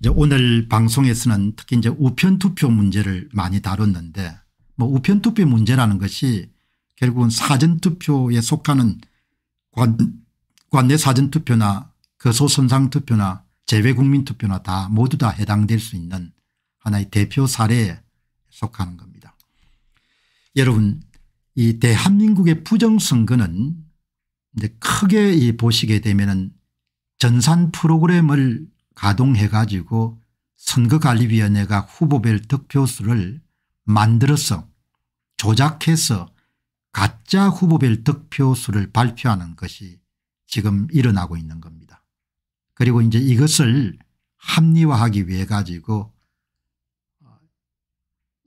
이제 오늘 방송에서는 특히 이제 우편 투표 문제를 많이 다뤘는데 뭐 우편 투표 문제라는 것이 결국은 사전 투표에 속하는 관, 관내 사전 투표나 거소선상 투표나 재외국민 투표나 다 모두 다 해당될 수 있는 하나의 대표 사례에 속하는 겁니다. 여러분 이 대한민국의 부정선거는 이제 크게 보시게 되면은 전산 프로그램을 가동해 가지고 선거관리위원회가 후보별 득표수를 만들어서 조작해서 가짜 후보별 득표수를 발표하는 것이 지금 일어나고 있는 겁니다. 그리고 이제 이것을 합리화하기 위해 가지고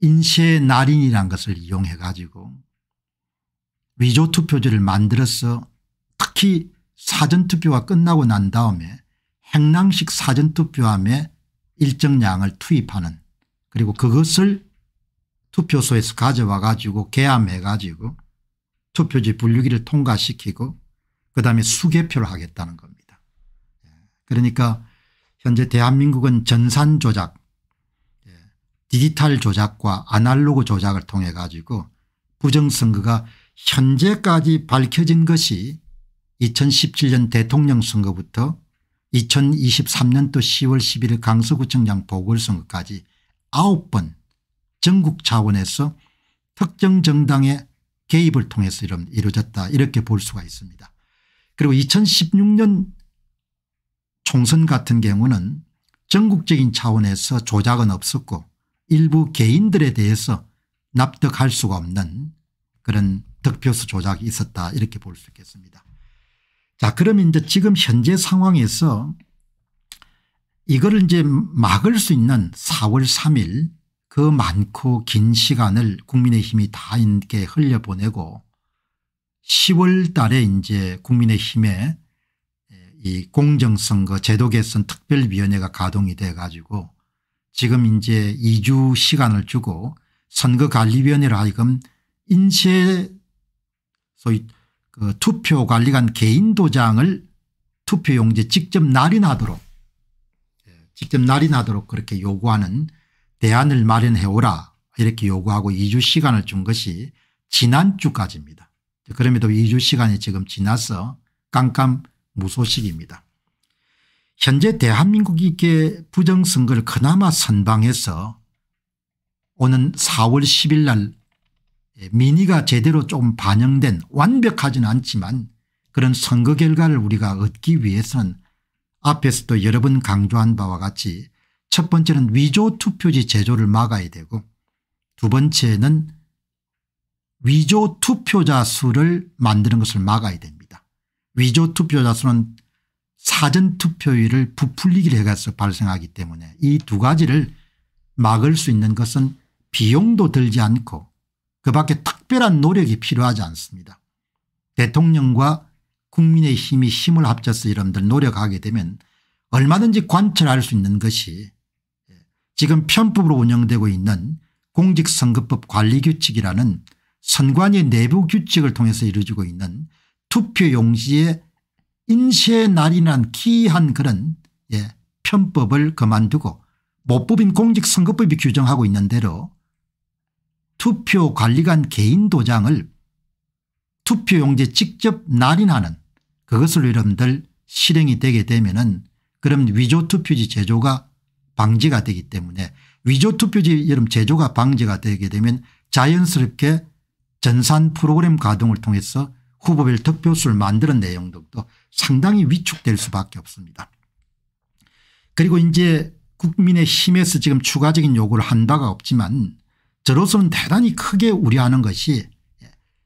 인쇄 날인이란 것을 이용해 가지고 위조 투표지를 만들어서 특히 사전투표가 끝나고 난 다음에 행랑식 사전투표함에 일정량을 투입하는 그리고 그것을 투표소에서 가져와 가지고 개함해 가지고 투표지 분류기를 통과시키고 그다음에 수개표를 하겠다는 겁니다. 예. 그러니까 현재 대한민국은 전산 조작 예, 디지털 조작과 아날로그 조작을 통해 가지고 부정선거가 현재까지 밝혀진 것이 2017년 대통령 선거부터 2023년도 10월 11일 강서구청장 보궐선거까지 9번 전국 차원에서 특정 정당의 개입을 통해서 이루어졌다 이렇게 볼 수가 있습니다. 그리고 2016년 총선 같은 경우는 전국적인 차원에서 조작은 없었고 일부 개인들에 대해서 납득할 수가 없는 그런 득표수 조작이 있었다 이렇게 볼 수 있겠습니다. 자 그러면 이제 지금 현재 상황에서 이거를 이제 막을 수 있는 4월 3일 그 많고 긴 시간을 국민의힘이 다 이렇게 흘려보내고 10월 달에 이제 국민의힘에 이 공정선거 제도 개선 특별위원회가 가동이 돼 가지고 지금 이제 2주 시간을 주고 선거관리위원회를 하여금 인쇄 소위 그 투표관리관 개인 도장을 투표용지에 직접 날인하도록 예, 직접 날인하도록 그렇게 요구하는 대안을 마련해오라 이렇게 요구하고 2주 시간을 준 것이 지난주까지입니다. 그럼에도 2주 시간이 지금 지나서 깜깜 무소식입니다. 현재 대한민국이 게 부정선거를 그나마 선방해서 오는 4월 10일 날 민의가 예, 제대로 좀 반영된 완벽하진 않지만 그런 선거 결과를 우리가 얻기 위해서는 앞에서도 여러 번 강조한 바와 같이 첫 번째는 위조 투표지 제조를 막아야 되고 두 번째는 위조 투표자 수를 만드는 것을 막아야 됩니다. 위조 투표자 수는 사전투표율을 부풀리기를 해서 발생하기 때문에 이 두 가지를 막을 수 있는 것은 비용도 들지 않고 그 밖에 특별한 노력이 필요하지 않습니다. 대통령과 국민의 힘이 힘을 합쳐서 여러분들 노력하게 되면 얼마든지 관철할 수 있는 것이 지금 편법으로 운영되고 있는 공직선거법 관리규칙이라는 선관위 내부 규칙을 통해서 이루어지고 있는 투표 용지의 인쇄 날이란 기이한 그런 예, 편법을 그만두고 못 뽑인 공직선거법이 규정하고 있는 대로 투표관리관 개인 도장을 투표용지에 직접 날인하는 그것을 여러분들 실행이 되게 되면 은 그럼 위조투표지 제조가 방지가 되기 때문에 위조투표지 여러분 제조가 방지가 되게 되면 자연스럽게 전산 프로그램 가동을 통해서 후보별 득표수를 만드는 내용 등도 상당히 위축될 수밖에 없습니다. 그리고 이제 국민의 힘에서 지금 추가적인 요구를 한 바가 없지만 저로서는 대단히 크게 우려하는 것이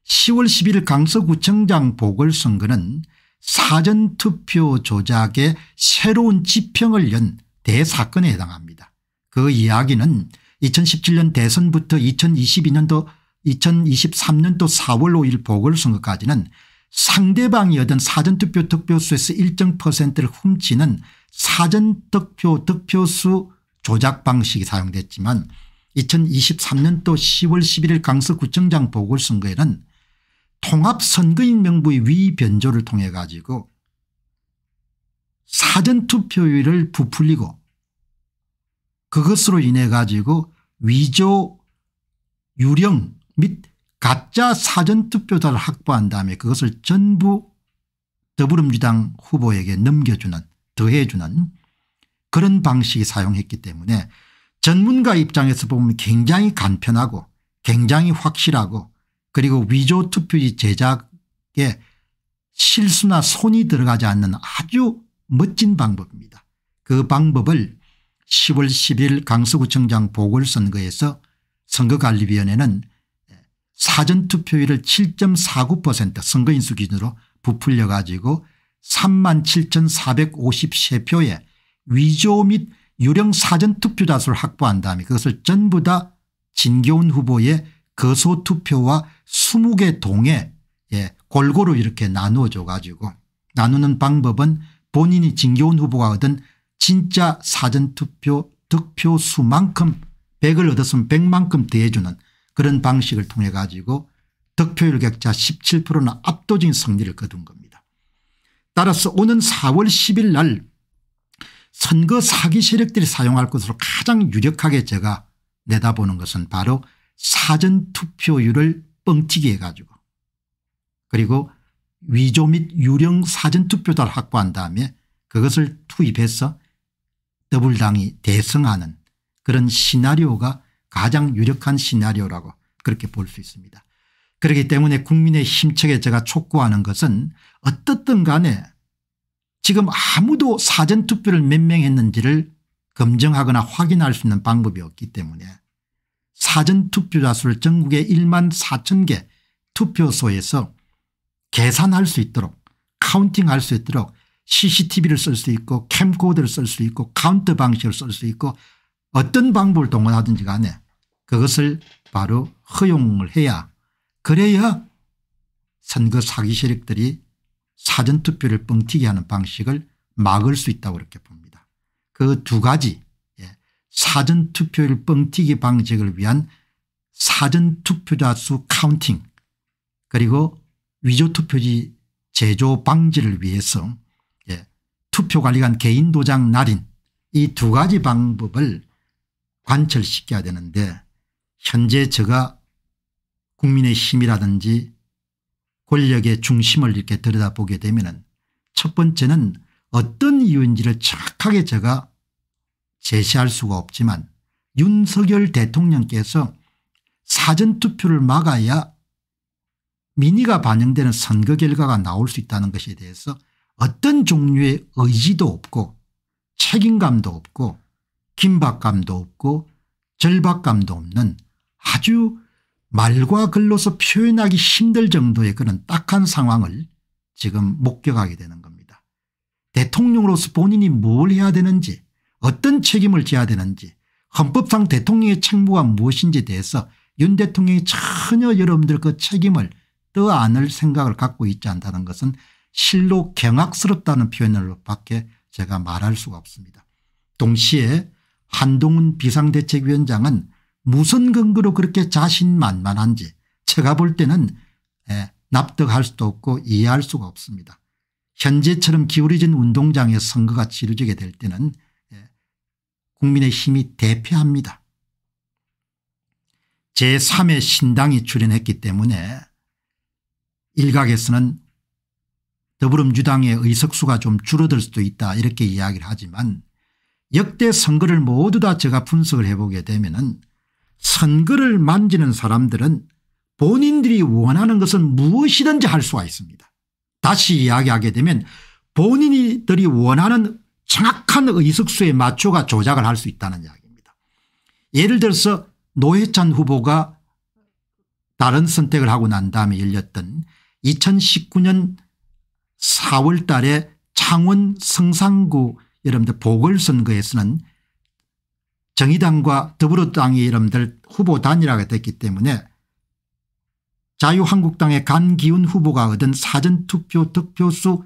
10월 11일 강서구청장 보궐선거는 사전투표 조작의 새로운 지평을 연 대사건에 해당합니다. 그 이야기는 2017년 대선부터 2022년도 2023년도 4월 5일 보궐선거까지는 상대방이 얻은 사전투표 득표수에서 일정 퍼센트를 훔치는 사전투표 득표수 조작 방식이 사용됐지만 2023년도 10월 11일 강서구청장 보궐선거에는 통합선거인 명부의 위변조를 통해 가지고 사전투표율을 부풀리고 그것으로 인해 가지고 위조 유령 및 가짜 사전투표자를 확보한 다음에 그것을 전부 더불어민주당 후보에게 넘겨주는 더해주는 그런 방식이 사용했기 때문에 전문가 입장에서 보면 굉장히 간편하고 굉장히 확실하고 그리고 위조 투표지 제작에 실수나 손이 들어가지 않는 아주 멋진 방법입니다. 그 방법을 10월 10일 강서구청장 보궐선거에서 선거관리위원회는 사전투표율을 7.49% 선거인수 기준으로 부풀려 가지고 3 7,453표의 위조 및 유령 사전 투표자수를 확보한 다음에 그것을 전부 다 진교훈 후보의 거소 투표와 20개 동에 예, 골고루 이렇게 나누어 줘 가지고 나누는 방법은 본인이 진교훈 후보가 얻은 진짜 사전투표 득표 수만큼 100을 얻었으면 100만큼 대해주는 그런 방식을 통해 가지고 득표율 격차 17%는 압도적인 승리를 거둔 겁니다. 따라서 오는 4월 10일 날 선거 사기 세력들이 사용할 것으로 가장 유력하게 제가 내다보는 것은 바로 사전투표율을 뻥튀기 해가지고 그리고 위조 및 유령 사전투표자를 확보한 다음에 그것을 투입해서 더블당이 대승하는 그런 시나리오가 가장 유력한 시나리오라고 그렇게 볼 수 있습니다. 그렇기 때문에 국민의 힘측에 제가 촉구하는 것은 어떻든 간에 지금 아무도 사전투표를 몇 명 했는지를 검증하거나 확인할 수 있는 방법이 없기 때문에 사전투표자 수를 전국의 1만 4천 개 투표소에서 계산할 수 있도록 카운팅할 수 있도록 cctv를 쓸 수 있고 캠코더를 쓸 수 있고 카운트 방식을 쓸 수 있고 어떤 방법을 동원하든지 간에 그것을 바로 허용을 해야 그래야 선거 사기 세력들이 사전투표를 뻥튀기 하는 방식을 막을 수 있다고 그렇게 봅니다. 그 두 가지 예, 사전투표를 뻥튀기 방식을 위한 사전투표자 수 카운팅 그리고 위조투표지 제조 방지를 위해서 예, 투표관리관 개인도장 날인 이 두 가지 방법을 관철시켜야 되는데 현재 제가 국민의힘이라든지 권력의 중심을 이렇게 들여다보게 되면 첫 번째는 어떤 이유인지를 정확하게 제가 제시할 수가 없지만 윤석열 대통령께서 사전투표를 막아야 민의가 반영되는 선거 결과가 나올 수 있다는 것에 대해서 어떤 종류의 의지도 없고 책임감도 없고 긴박감도 없고 절박감도 없는 아주 말과 글로서 표현하기 힘들 정도의 그런 딱한 상황을 지금 목격하게 되는 겁니다. 대통령으로서 본인이 뭘 해야 되는지 어떤 책임을 져야 되는지 헌법상 대통령의 책무가 무엇인지 대해서 윤 대통령이 전혀 여러분들 그 책임을 떠안을 생각을 갖고 있지 않다는 것은 실로 경악스럽다는 표현으로 밖에 제가 말할 수가 없습니다. 동시에 한동훈 비상대책위원장은 무슨 근거로 그렇게 자신만만한지 제가 볼 때는 예, 납득할 수도 없고 이해할 수가 없습니다. 현재처럼 기울어진 운동장에 선거가 치러지게 될 때는 예, 국민의 힘이 대표합니다 제3의 신당이 출연했기 때문에 일각에서는 더불어민주당의 의석수가 좀 줄어들 수도 있다 이렇게 이야기를 하지만 역대 선거를 모두 다 제가 분석을 해보게 되면 은 선거를 만지는 사람들은 본인들이 원하는 것은 무엇이든지 할 수가 있습니다. 다시 이야기하게 되면 본인들이 원하는 정확한 의석수에 맞춰가 조작을 할 수 있다는 이야기입니다. 예를 들어서 노회찬 후보가 다른 선택을 하고 난 다음에 열렸던 2019년 4월 달에 창원 성산구 여러분들 보궐선거에서는 정의당과 더불어당의 이름들 후보 단일화가 됐기 때문에 자유한국당의 간기훈 후보가 얻은 사전투표 득표수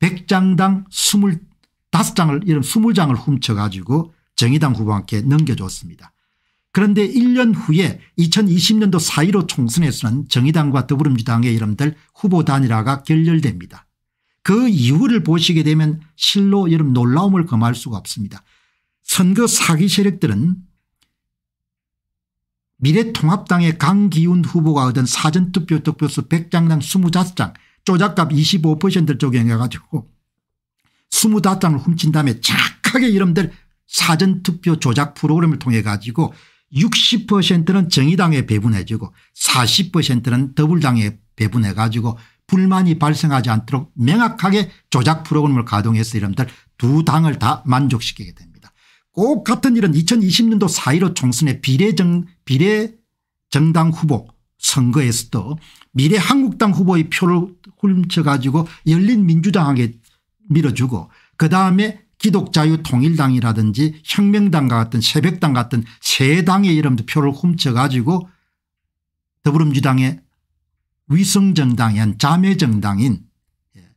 100장당 25장을 이런 20장을 훔쳐가지고 정의당 후보한테 넘겨줬습니다. 그런데 1년 후에 2020년도 4.15 총선에서는 정의당과 더불어민주당의 이름들 후보 단일화가 결렬됩니다. 그 이유를 보시게 되면 실로 여름 놀라움을 금할 수가 없습니다. 선거 사기 세력들은 미래통합당의 강기훈 후보가 얻은 사전투표 득표수 100장당 25장 조작값 25%를 적용해가지고 25장을 훔친 다음에 착하게 이름들 사전투표 조작 프로그램을 통해 가지고 60%는 정의당에 배분해주고 40%는 더블당에 배분해가지고 불만이 발생하지 않도록 명확하게 조작 프로그램을 가동해서 이름들 두 당을 다 만족시키게 됩니다. 꼭 같은 일은 2020년도 4.15 총선의 비례정, 비례정당 후보 선거에서도 미래한국당 후보의 표를 훔쳐가지고 열린민주당에게 밀어주고 그다음에 기독자유통일당이라든지 혁명당과 같은 새벽당 같은 세 당의 이름도 표를 훔쳐가지고 더불어민주당의 위성정당인 자매정당인 예,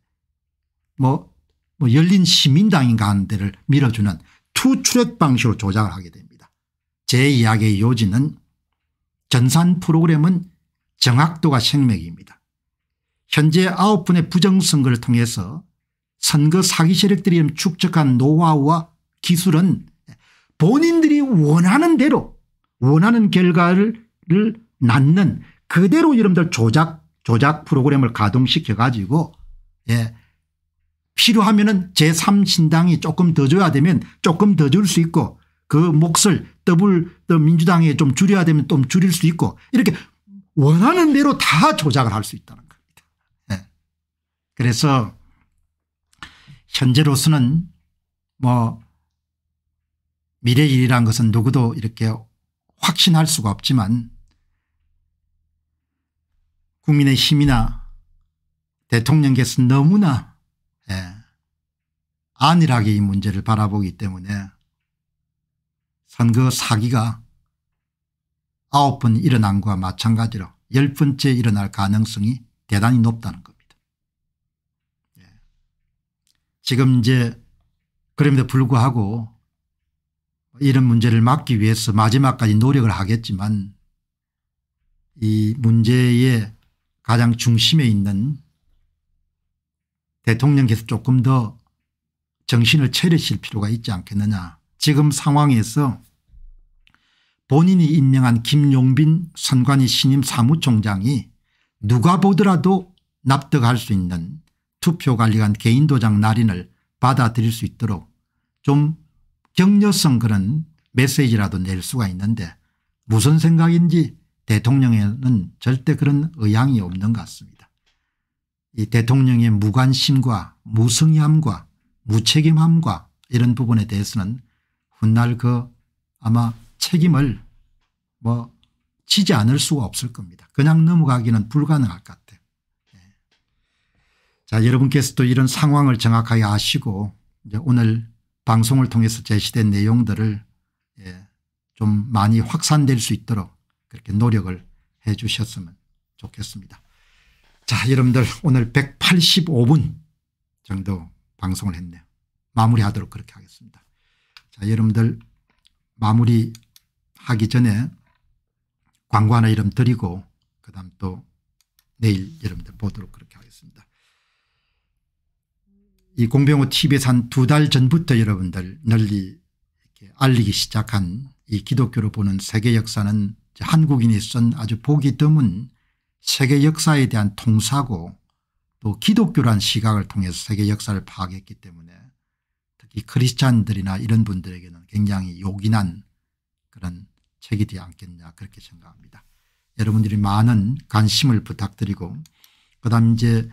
뭐, 뭐 열린시민당인가 하는 데를 밀어주는 추출액 방식으로 조작을 하게 됩니다. 제 이야기의 요지는 전산 프로그램은 정확도가 생명입니다. 현재 9분의 부정선거를 통해서 선거 사기 세력들이 축적한 노하우와 기술은 본인들이 원하는 대로 원하는 결과를 낳는 그대로 여러분들 조작 조작 프로그램을 가동시켜 가지고 예, 필요하면 은 제3신당이 조금 더 줘야 되면 조금 더 줄 수 있고 그 몫을 더블 더 민주당에 좀 줄여야 되면 좀 줄일 수 있고 이렇게 원하는 대로 다 조작을 할 수 있다는 겁니다. 네. 그래서 현재로서는 뭐미래 일이란 것은 누구도 이렇게 확신할 수가 없지만 국민의 힘이나 대통령께서 너무나 안일하게 이 문제를 바라보기 때문에 선거 그 사기가 아홉 번 일어난 것과 마찬가지로 열 번째 일어날 가능성이 대단히 높다는 겁니다. 예. 지금 이제 그럼에도 불구하고 이런 문제를 막기 위해서 마지막까지 노력을 하겠지만 이 문제의 가장 중심에 있는 대통령께서 조금 더 정신을 차리실 필요가 있지 않겠느냐 지금 상황에서 본인이 임명한 김용빈 선관위 신임 사무총장이 누가 보더라도 납득할 수 있는 투표관리관 개인도장 날인을 받아들일 수 있도록 좀 격려성 그런 메시지라도 낼 수가 있는데 무슨 생각인지 대통령에는 절대 그런 의향이 없는 것 같습니다. 이 대통령의 무관심과 무성의함과 무책임함과 이런 부분에 대해서는 훗날 그 아마 책임을 뭐 지지 않을 수가 없을 겁니다. 그냥 넘어가기는 불가능할 것 같아요. 예. 자 여러분께서도 이런 상황을 정확하게 아시고 오늘 방송을 통해서 제시된 내용들을 예, 좀 많이 확산될 수 있도록 그렇게 노력을 해 주셨으면 좋겠습니다. 자 여러분들 오늘 185분 정도 방송을 했네요. 마무리하도록 그렇게 하겠습니다. 자 여러분들 마무리하기 전에 광고 하나 이름 드리고 그 다음 또 내일 여러분들 보도록 그렇게 하겠습니다. 이 공병호 TV에서 한 두 달 전부터 여러분들 널리 이렇게 알리기 시작한 이 기독교로 보는 세계 역사는 한국인이 쓴 아주 보기 드문 세계 역사에 대한 통사고 또 기독교란 시각을 통해서 세계 역사를 파악했기 때문에 특히 크리스찬들이나 이런 분들에게는 굉장히 요긴한 그런 책이 되지 않겠냐 그렇게 생각합니다. 여러분들이 많은 관심을 부탁드리고 그다음 이제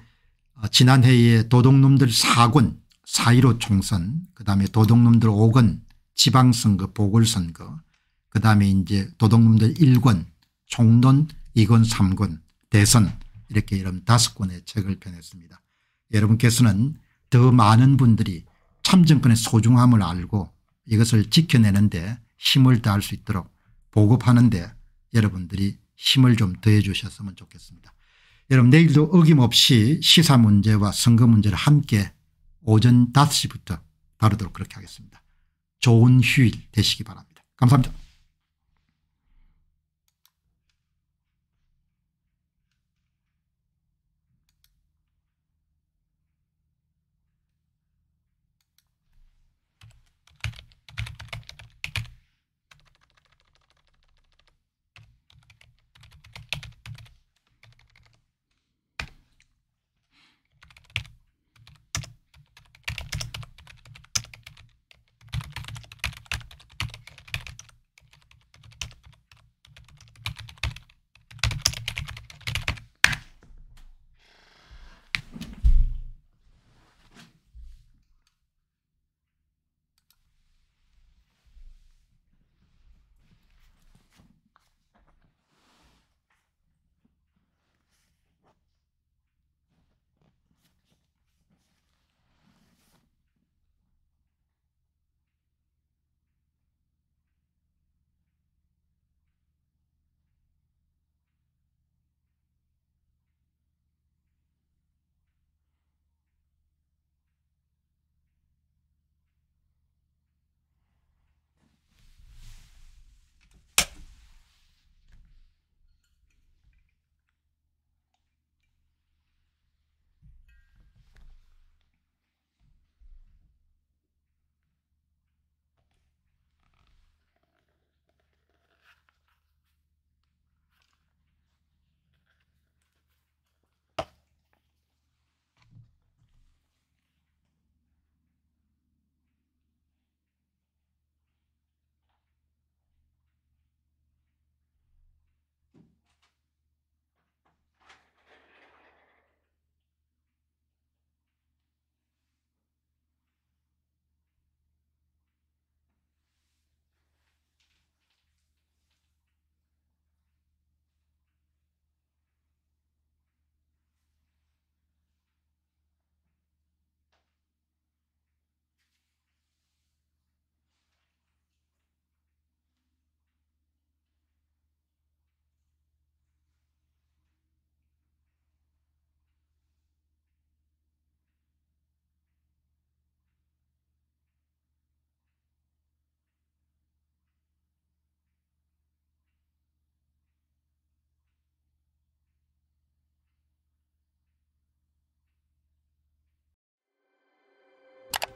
어, 지난해에 도둑놈들 4권 4.15 총선 그다음에 도둑놈들 5권 지방선거 보궐선거 그다음에 이제 도둑놈들 1권 총론 2권 3권 대선 이렇게 여러분 다섯 권의 책을 펴냈습니다. 여러분께서는 더 많은 분들이 참정권의 소중함을 알고 이것을 지켜내는데 힘을 다할 수 있도록 보급하는데 여러분들이 힘을 좀 더해 주셨으면 좋겠습니다. 여러분 내일도 어김없이 시사 문제와 선거 문제를 함께 오전 5시부터 다루도록 그렇게 하겠습니다. 좋은 휴일 되시기 바랍니다. 감사합니다.